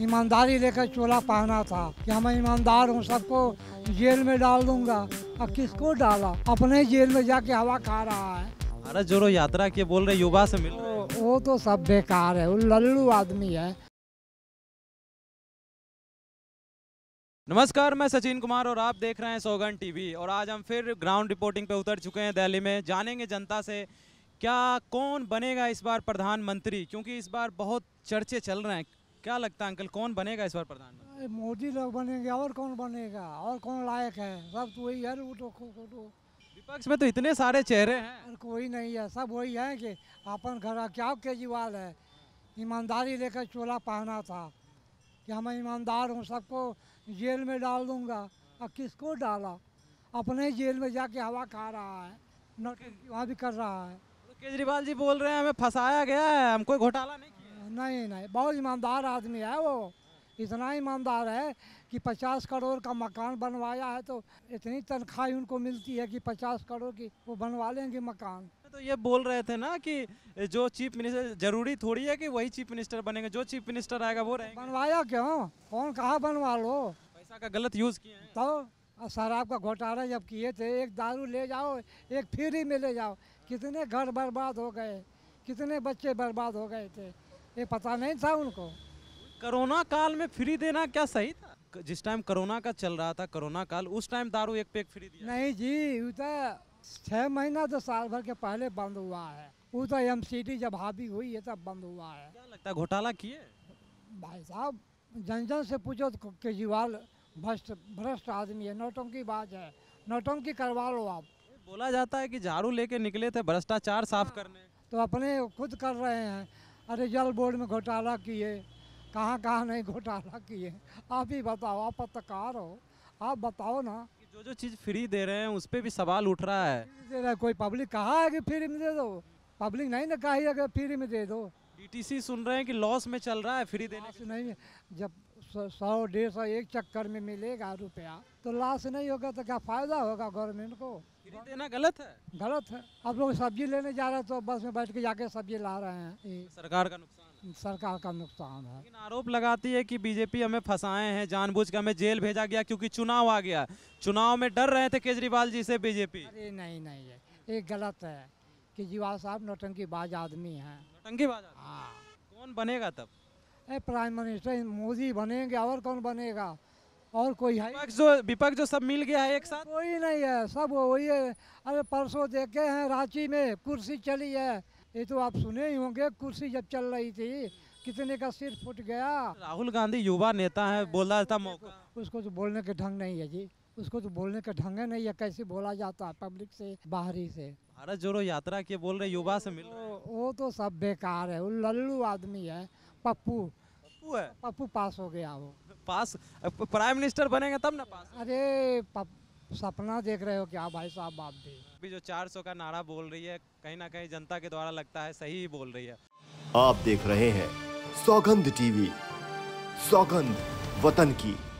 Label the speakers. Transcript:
Speaker 1: ईमानदारी लेकर चोला पहना था कि हम ईमानदार हूँ सबको जेल में डाल दूंगा और किसको डाला अपने जेल में जाके हवा खा रहा है
Speaker 2: अरे जोरो यात्रा के बोल रहे युवा से मिल
Speaker 1: रहे वो तो सब बेकार है वो लल्लू आदमी है
Speaker 2: नमस्कार मैं सचिन कुमार और आप देख रहे हैं सोगन टीवी और आज हम फिर ग्राउंड रिपोर्टिंग पे उतर चुके हैं दिल्ली में जानेंगे जनता से क्या कौन बनेगा इस बार प्रधानमंत्री क्योंकि इस बार बहुत चर्चे चल रहे हैं क्या लगता है अंकल कौन बनेगा इस बार प्रधानमंत्री
Speaker 1: मोदी लोग बनेंगे और कौन बनेगा और कौन लायक है सब तो वही है तो तो। विपक्ष
Speaker 2: में तो इतने सारे चेहरे
Speaker 1: हैं कोई नहीं है सब वही है कि अपन घर क्या केजरीवाल है ईमानदारी लेकर चोला पहना था कि मैं ईमानदार हूँ सबको जेल में डाल दूंगा और किसको डाला अपने जेल में जाके हवा खा रहा है वहाँ भी कर रहा है केजरीवाल जी बोल रहे हैं हमें फंसाया गया है हम कोई घोटाला नहीं नहीं नहीं बहुत ईमानदार आदमी है वो इतना ईमानदार है कि पचास करोड़ का मकान बनवाया है तो इतनी तनख्वाही उनको मिलती है कि पचास करोड़ की वो बनवा लेंगे मकान
Speaker 2: तो ये बोल रहे थे ना कि जो चीफ मिनिस्टर जरूरी थोड़ी है कि वही चीफ मिनिस्टर बनेंगे जो चीफ मिनिस्टर आएगा वो रहेंगे
Speaker 1: बनवाया क्यों कौन कहा बनवा लो
Speaker 2: पैसा का गलत यूज किया
Speaker 1: तो शराब का घोटाला जब किए थे एक दारू ले जाओ एक फ्री में ले जाओ कितने घर बर्बाद हो गए कितने बच्चे बर्बाद हो गए थे ये पता नहीं था उनको
Speaker 2: कोरोना काल में फ्री देना क्या सही था जिस टाइम कोरोना का चल रहा था कोरोना काल उस टाइम दारू एक पैक फ्री दिया
Speaker 1: नहीं जी वो तो छः महीना तो साल भर के पहले बंद हुआ है वो तो एम जब हावी हुई है तब बंद हुआ है क्या
Speaker 2: लगता है घोटाला किए
Speaker 1: भाई साहब जन जन से पूछो तो केजरीवाल भ्रष्ट भ्रष्ट आदमी है नोटों की बात है नोटों की करवा लो आप
Speaker 2: बोला जाता है कि झाड़ू लेके निकले थे भ्रष्टाचार साफ हाँ, करने
Speaker 1: तो अपने खुद कर रहे हैं अरे जल बोर्ड में घोटाला किए कहाँ कहाँ नहीं घोटाला किए आप ही बताओ आप पत्रकार हो आप बताओ ना
Speaker 2: जो जो चीज़ फ्री दे रहे हैं उस पर भी सवाल उठ रहा है
Speaker 1: दे रहा है कोई पब्लिक कहा है कि फ्री में दे दो पब्लिक नहीं ना कहा फ्री में दे दो डीटीसी
Speaker 2: सुन रहे हैं कि लॉस में चल रहा है फ्री
Speaker 1: देने नहीं जब सौ डेढ़ सौ एक चक्कर में मिलेगा रुपया तो लाश नहीं होगा तो क्या फायदा होगा गवर्नमेंट को देना गलत है गलत है अब लोग सब्जी लेने जा रहे हैं तो बस में बैठ के जाके सब्जी ला रहे हैं तो सरकार का नुकसान सरकार का नुकसान है लेकिन
Speaker 2: आरोप लगाती है कि बीजेपी हमें फंसाए हैं जानबूझ के हमें जेल भेजा गया क्योंकि चुनाव आ गया चुनाव में डर रहे थे केजरीवाल जी से बीजेपी
Speaker 1: अरे नहीं नहीं है ये गलत है केजरीवाल साहब बाज आदमी है नोटंकी हाँ
Speaker 2: कौन बनेगा तब
Speaker 1: प्राइम मिनिस्टर मोदी बनेंगे और कौन बनेगा और कोई है विपक्ष जो विपक्ष जो सब मिल गया है एक साथ कोई नहीं है सब वही है अरे परसों देखे हैं रांची में कुर्सी चली है ये तो आप सुने ही होंगे कुर्सी जब चल रही थी कितने का सिर फूट गया राहुल
Speaker 2: गांधी युवा नेता है बोला था मौका
Speaker 1: उसको तो बोलने के ढंग नहीं है जी उसको तो बोलने का ढंग है नहीं है कैसे बोला जाता है पब्लिक से बाहरी से
Speaker 2: भारत जोड़ो यात्रा के बोल रहे युवा से मिल
Speaker 1: रहे वो तो सब बेकार है वो लल्लू आदमी है पप्पू
Speaker 2: पप्पू है पप्पू
Speaker 1: पास हो गया वो पास प्राइम मिनिस्टर बनेंगे तब ना पास अरे सपना देख रहे हो क्या भाई साहब आप भी अभी जो 400 का नारा बोल रही है कहीं ना कहीं जनता के द्वारा लगता है सही ही बोल रही है आप देख रहे हैं सौगंध टीवी
Speaker 2: सौगंध वतन की